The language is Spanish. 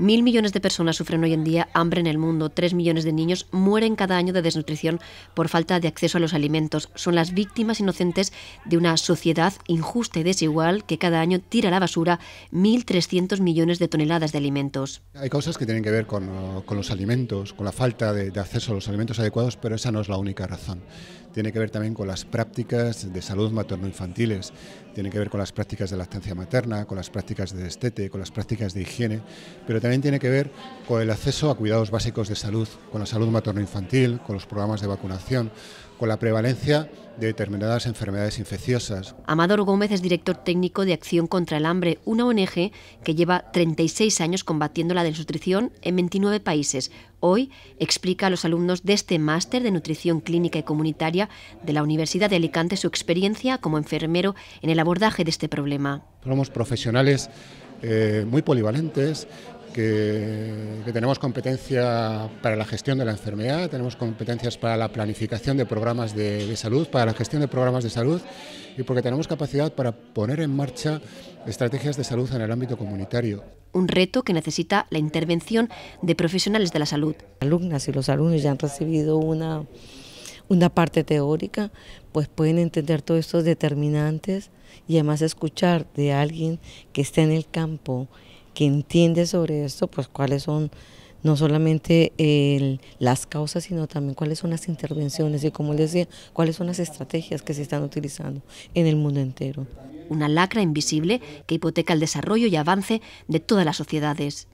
Mil millones de personas sufren hoy en día hambre en el mundo. Tres millones de niños mueren cada año de desnutrición por falta de acceso a los alimentos. Son las víctimas inocentes de una sociedad injusta y desigual que cada año tira a la basura 1.300 millones de toneladas de alimentos. Hay cosas que tienen que ver con, los alimentos, con la falta de, acceso a los alimentos adecuados, pero esa no es la única razón. Tiene que ver también con las prácticas de salud materno-infantiles, tiene que ver con las prácticas de lactancia materna, con las prácticas de destete, con las prácticas de higiene, pero también tiene que ver con el acceso a cuidados básicos de salud, con la salud materno-infantil, con los programas de vacunación, con la prevalencia de determinadas enfermedades infecciosas. Amador Gómez es director técnico de Acción contra el Hambre, una ONG que lleva 36 años combatiendo la desnutrición en 29 países. Hoy explica a los alumnos de este máster de nutrición clínica y comunitaria de la Universidad de Alicante su experiencia como enfermero en el abordaje de este problema. Somos profesionales eh, muy polivalentes que, tenemos competencia para la gestión de la enfermedad, tenemos competencias para la planificación de programas de, salud, para la gestión de programas de salud y porque tenemos capacidad para poner en marcha estrategias de salud en el ámbito comunitario. Un reto que necesita la intervención de profesionales de la salud. Alumnas y los alumnos ya han recibido una, una parte teórica, pues pueden entender todos estos determinantes y además escuchar de alguien que esté en el campo que entiende sobre esto, pues cuáles son no solamente las causas, sino también cuáles son las intervenciones y, como les decía, cuáles son las estrategias que se están utilizando en el mundo entero. Una lacra invisible que hipoteca el desarrollo y avance de todas las sociedades.